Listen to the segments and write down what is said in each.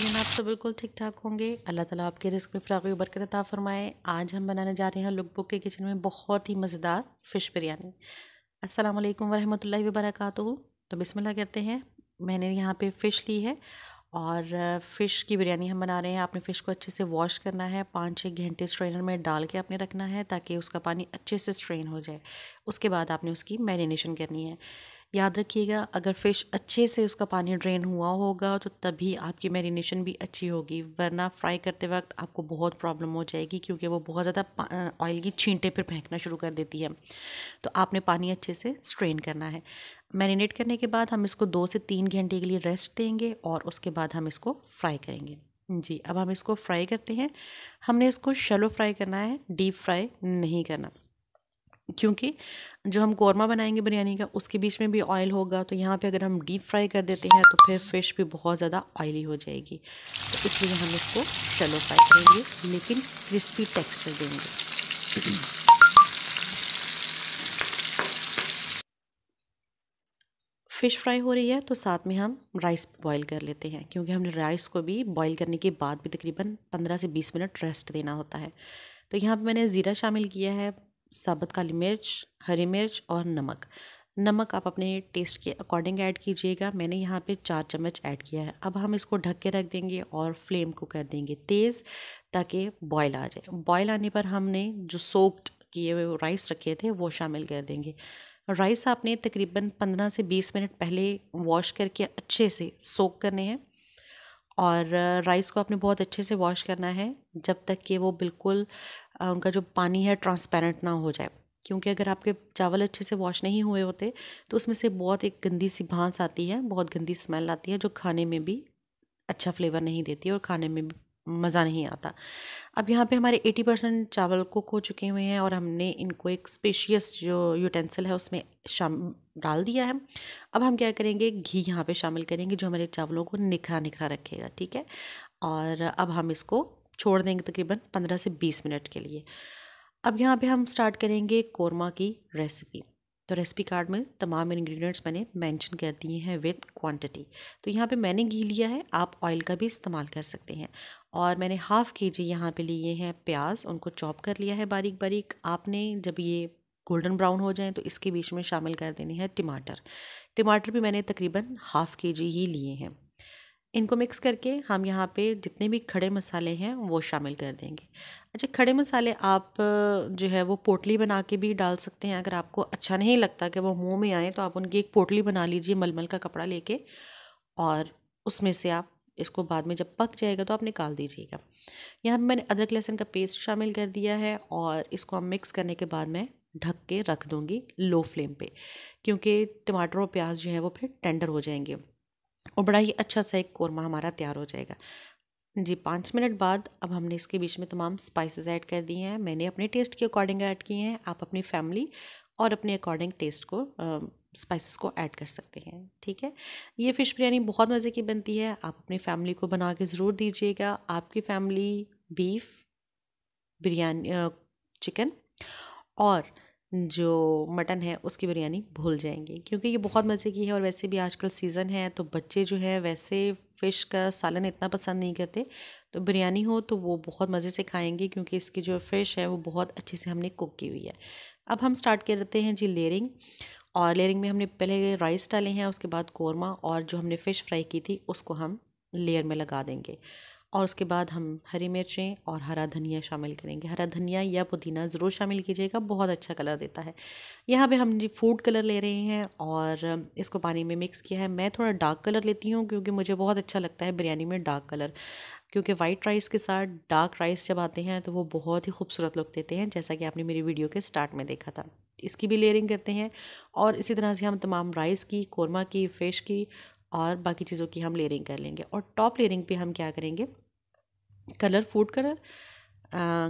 यकीन आप सब बिल्कुल ठीक ठाक होंगे अल्लाह ताला आपके रिस्क में फराग बरकत अता फरमाए आज हम बनाने जा रहे हैं लुक बुक के किचन में बहुत ही मज़ेदार फ़िश बिरयानी अस्सलाम वालेकुम वरहमतुल्लाहि वबरकातुहू तो बिस्मिल्लाह करते हैं मैंने यहाँ पे फ़िश ली है और फ़िश की बिरयानी हम बना रहे हैं आपने फ़िश को अच्छे से वॉश करना है पाँच छः घंटे स्ट्रेनर में डाल के आपने रखना है ताकि उसका पानी अच्छे से स्ट्रेन हो जाए उसके बाद आपने उसकी मैरिनेशन करनी है याद रखिएगा अगर फ़िश अच्छे से उसका पानी ड्रेन हुआ होगा तो तभी आपकी मैरिनेशन भी अच्छी होगी वरना फ्राई करते वक्त आपको बहुत प्रॉब्लम हो जाएगी क्योंकि वो बहुत ज़्यादा ऑयल की छींटे पर फेंकना शुरू कर देती है तो आपने पानी अच्छे से स्ट्रेन करना है मैरिनेट करने के बाद हम इसको दो से तीन घंटे के लिए रेस्ट देंगे और उसके बाद हम इसको फ्राई करेंगे जी अब हम इसको फ्राई करते हैं हमने इसको शलो फ्राई करना है डीप फ्राई नहीं करना क्योंकि जो हम कौरमा बनाएंगे बिरयानी का उसके बीच में भी ऑयल होगा तो यहाँ पे अगर हम डीप फ्राई कर देते हैं तो फिर फ़िश भी बहुत ज़्यादा ऑयली हो जाएगी तो इसलिए हम इसको शलो फ्राई करेंगे लेकिन क्रिस्पी टेक्सचर देंगे फ़िश फ्राई हो रही है तो साथ में हम राइस बॉईल कर लेते हैं क्योंकि हमने राइस को भी बॉईल करने के बाद भी तकरीबन पंद्रह से बीस मिनट रेस्ट देना होता है तो यहाँ पे मैंने ज़ीरा शामिल किया है साबुत काली मिर्च हरी मिर्च और नमक नमक आप अपने टेस्ट के अकॉर्डिंग ऐड कीजिएगा मैंने यहाँ पे चार चम्मच ऐड किया है अब हम इसको ढक के रख देंगे और फ्लेम को कर देंगे तेज़ ताकि बॉयल आ जाए बॉयल आने पर हमने जो सोक्ड किए हुए राइस रखे थे वो शामिल कर देंगे राइस आपने तकरीबन पंद्रह से बीस मिनट पहले वॉश करके अच्छे से सोक करने हैं और राइस को आपने बहुत अच्छे से वॉश करना है जब तक कि वो बिल्कुल उनका जो पानी है ट्रांसपेरेंट ना हो जाए क्योंकि अगर आपके चावल अच्छे से वॉश नहीं हुए होते तो उसमें से बहुत एक गंदी सी भांस आती है बहुत गंदी स्मेल आती है जो खाने में भी अच्छा फ्लेवर नहीं देती और खाने में भी मज़ा नहीं आता अब यहाँ पे हमारे 80 परसेंट चावल को खो चुके हुए हैं और हमने इनको एक स्पेशियस जो यूटेंसिल है उसमें शाम डाल दिया है अब हम क्या करेंगे घी यहाँ पे शामिल करेंगे जो हमारे चावलों को निखरा निखरा रखेगा ठीक है और अब हम इसको छोड़ देंगे तकरीबन पंद्रह से बीस मिनट के लिए अब यहाँ पे हम स्टार्ट करेंगे कोरमा की रेसिपी तो रेसिपी कार्ड में तमाम इंग्रेडिएंट्स मैंने मेंशन कर दिए हैं विद क्वांटिटी तो यहाँ पे मैंने घी लिया है आप ऑयल का भी इस्तेमाल कर सकते हैं और मैंने हाफ़ के जी यहाँ पे लिए हैं प्याज उनको चॉप कर लिया है बारीक बारीक आपने जब ये गोल्डन ब्राउन हो जाए तो इसके बीच में शामिल कर देने हैं टमाटर टमाटर भी मैंने तकरीबन हाफ़ के जी ही लिए हैं इनको मिक्स करके हम यहाँ पे जितने भी खड़े मसाले हैं वो शामिल कर देंगे अच्छा खड़े मसाले आप जो है वो पोटली बना के भी डाल सकते हैं अगर आपको अच्छा नहीं लगता कि वो मुंह में आए तो आप उनकी एक पोटली बना लीजिए मलमल का कपड़ा लेके और उसमें से आप इसको बाद में जब पक जाएगा तो आप निकाल दीजिएगा यहाँ पर मैंने अदरक लहसुन का पेस्ट शामिल कर दिया है और इसको हम मिक्स करने के बाद मैं ढक के रख दूँगी लो फ्लेम पर क्योंकि टमाटर और प्याज जो है वो फिर टेंडर हो जाएंगे और बड़ा ही अच्छा सा एक कौरमा हमारा तैयार हो जाएगा जी पाँच मिनट बाद अब हमने इसके बीच में तमाम स्पाइसेस ऐड कर दिए हैं मैंने अपने टेस्ट के अकॉर्डिंग ऐड किए हैं आप अपनी फैमिली और अपने अकॉर्डिंग टेस्ट को स्पाइसेस को ऐड कर सकते हैं ठीक है ये फ़िश बिरयानी बहुत मज़े की बनती है आप अपनी फैमिली को बना के ज़रूर दीजिएगा आपकी फैमिली बीफ बिरयानी चिकन और जो मटन है उसकी बिरयानी भूल जाएंगे क्योंकि ये बहुत मज़े की है और वैसे भी आजकल सीज़न है तो बच्चे जो है वैसे फ़िश का सालन इतना पसंद नहीं करते तो बिरयानी हो तो वो बहुत मज़े से खाएंगे क्योंकि इसकी जो फ़िश है वो बहुत अच्छे से हमने कुक की हुई है अब हम स्टार्ट करते हैं जी लेयरिंग और लेयरिंग में हमने पहले राइस डाले हैं उसके बाद कौरमा और जो हमने फ़िश फ्राई की थी उसको हम लेयर में लगा देंगे और उसके बाद हम हरी मिर्चें और हरा धनिया शामिल करेंगे हरा धनिया या पुदीना ज़रूर शामिल कीजिएगा बहुत अच्छा कलर देता है यहाँ पे हम जी फूड कलर ले रहे हैं और इसको पानी में मिक्स किया है मैं थोड़ा डार्क कलर लेती हूँ क्योंकि मुझे बहुत अच्छा लगता है बिरयानी में डार्क कलर क्योंकि वाइट राइस के साथ डार्क राइस जब आते हैं तो वो बहुत ही खूबसूरत लुक देते हैं जैसा कि आपने मेरी वीडियो के स्टार्ट में देखा था इसकी भी लेयरिंग करते हैं और इसी तरह से हम तमाम राइस की कौरमा की फ़िश की और बाकी चीज़ों की हम लेयरिंग कर लेंगे और टॉप लेयरिंग पे हम क्या करेंगे colour food colour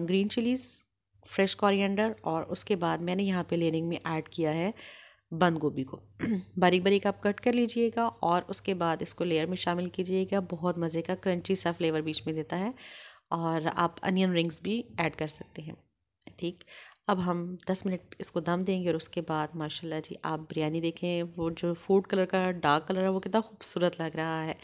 green chillies fresh coriander और उसके बाद मैंने यहाँ पे लेनिंग में ऐड किया है बंद गोभी को बारीक बारीक आप कट कर लीजिएगा और उसके बाद इसको लेयर में शामिल कीजिएगा बहुत मज़े का क्रंची सा फ्लेवर बीच में देता है और आप अनियन रिंग्स भी ऐड कर सकते हैं ठीक अब हम दस मिनट इसको दम देंगे और उसके बाद माशाल्लाह जी आप बिरयानी देखें वो जो फूड कलर का डार्क कलर है वो कितना खूबसूरत लग रहा है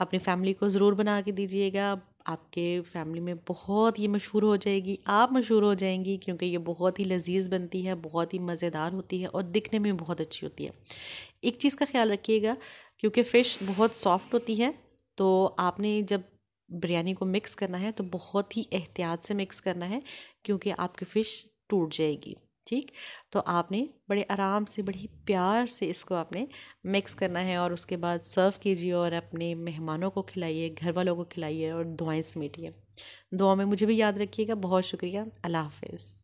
अपनी फैमिली को ज़रूर बना के दीजिएगा आपके फैमिली में बहुत ये मशहूर हो जाएगी आप मशहूर हो जाएंगी क्योंकि ये बहुत ही लजीज बनती है बहुत ही मज़ेदार होती है और दिखने में बहुत अच्छी होती है एक चीज़ का ख्याल रखिएगा क्योंकि फ़िश बहुत सॉफ्ट होती है तो आपने जब बिरयानी को मिक्स करना है तो बहुत ही एहतियात से मिक्स करना है क्योंकि आपकी फ़िश टूट जाएगी ठीक तो आपने बड़े आराम से बड़ी प्यार से इसको आपने मिक्स करना है और उसके बाद सर्व कीजिए और अपने मेहमानों को खिलाइए घर वालों को खिलाइए और दुआएं समेटिए दुआ में मुझे भी याद रखिएगा बहुत शुक्रिया अल्लाह हाफिज़